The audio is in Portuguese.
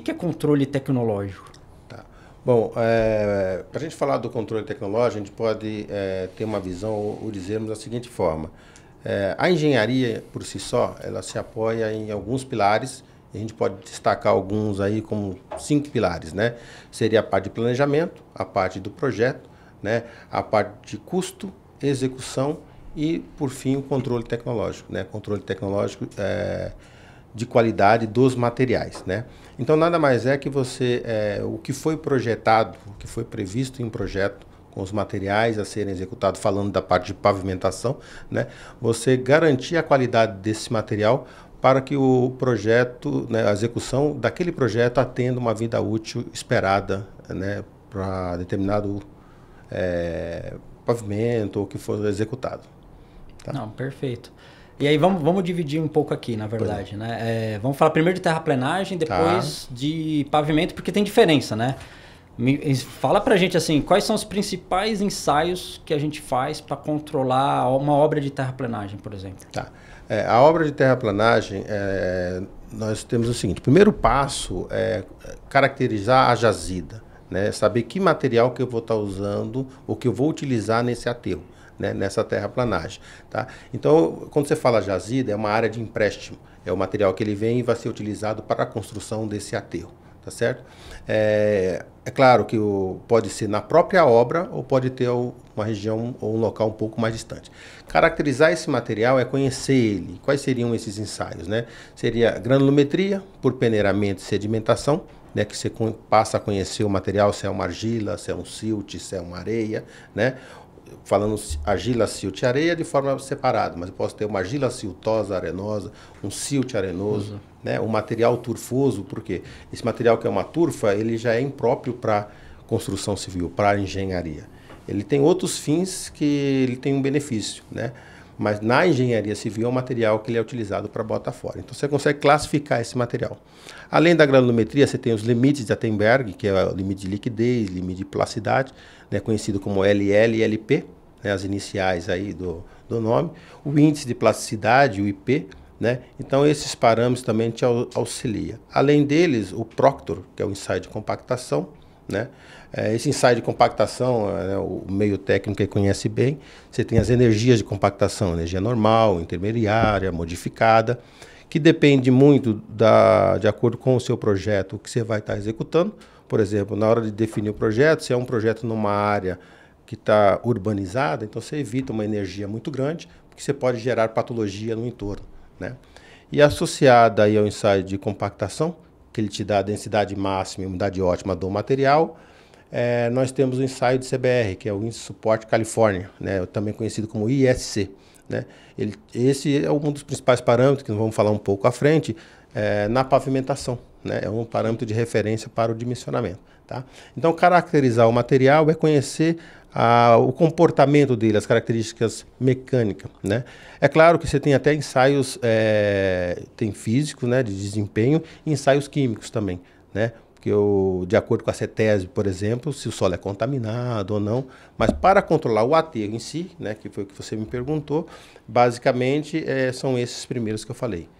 que, que é controle tecnológico? Tá. Bom, é, para a gente falar do controle tecnológico, a gente pode é, ter uma visão ou, ou dizermos da seguinte forma. É, a engenharia, por si só, ela se apoia em alguns pilares, a gente pode destacar alguns aí como cinco pilares, né? Seria a parte de planejamento, a parte do projeto, né? a parte de custo, execução e, por fim, o controle tecnológico. Né? Controle tecnológico é de qualidade dos materiais, né? Então nada mais é que você é, o que foi projetado, o que foi previsto em projeto com os materiais a serem executados, falando da parte de pavimentação, né? Você garantir a qualidade desse material para que o projeto, né, a execução daquele projeto atenda uma vida útil esperada, né, para determinado é, pavimento ou que for executado. Tá? Não, perfeito. E aí vamos, vamos dividir um pouco aqui, na é. verdade, né? É, vamos falar primeiro de terraplenagem, tá. depois tá. de pavimento, porque tem diferença, né? Me, fala pra gente assim, quais são os principais ensaios que a gente faz para controlar uma obra de terraplenagem, por exemplo? Tá. É, a obra de terraplanagem, é, nós temos o seguinte: o primeiro passo é caracterizar a jazida, né? saber que material que eu vou estar tá usando ou que eu vou utilizar nesse aterro né, nessa terraplanagem. Tá? Então, quando você fala jazida, é uma área de empréstimo. É o material que ele vem e vai ser utilizado para a construção desse aterro. Tá certo? É, é claro que o, pode ser na própria obra ou pode ter uma região ou um local um pouco mais distante. Caracterizar esse material é conhecer ele. Quais seriam esses ensaios? Né? Seria granulometria por peneiramento e sedimentação, né, que você passa a conhecer o material, se é uma argila, se é um silt, se é uma areia, né? falando argila silt areia de forma separada, mas eu posso ter uma argila siltosa arenosa, um silt arenoso, uhum. né? um material turfoso, porque esse material que é uma turfa, ele já é impróprio para construção civil, para engenharia. Ele tem outros fins que ele tem um benefício, né? Mas na engenharia civil é o material que ele é utilizado para bota fora. Então você consegue classificar esse material. Além da granulometria, você tem os limites de Attenberg, que é o limite de liquidez, limite de plasticidade, né, conhecido como LL e LP, né, as iniciais aí do, do nome. O índice de plasticidade, o IP, né? Então, esses parâmetros também te auxilia. Além deles, o Proctor, que é o ensaio de compactação, né? É, esse ensaio de compactação, é, né, o meio técnico conhece bem, você tem as energias de compactação, energia normal, intermediária, modificada, que depende muito da, de acordo com o seu projeto, que você vai estar executando. Por exemplo, na hora de definir o projeto, se é um projeto numa área que está urbanizada, então você evita uma energia muito grande, porque você pode gerar patologia no entorno. Né? E associada aí ao ensaio de compactação, que ele te dá a densidade máxima e umidade ótima do material. É, nós temos o ensaio de CBR, que é o Índice de Suporte Califórnia, né, também conhecido como ISC. Né? Ele, esse é um dos principais parâmetros, que nós vamos falar um pouco à frente, é, na pavimentação né? é um parâmetro de referência para o dimensionamento. Tá? Então, caracterizar o material é conhecer a, o comportamento dele, as características mecânicas. Né? É claro que você tem até ensaios é, tem físicos né, de desempenho e ensaios químicos também. Né? Porque, eu, de acordo com a CETESB, por exemplo, se o solo é contaminado ou não, mas para controlar o aterro em si, né, que foi o que você me perguntou, basicamente é, são esses primeiros que eu falei.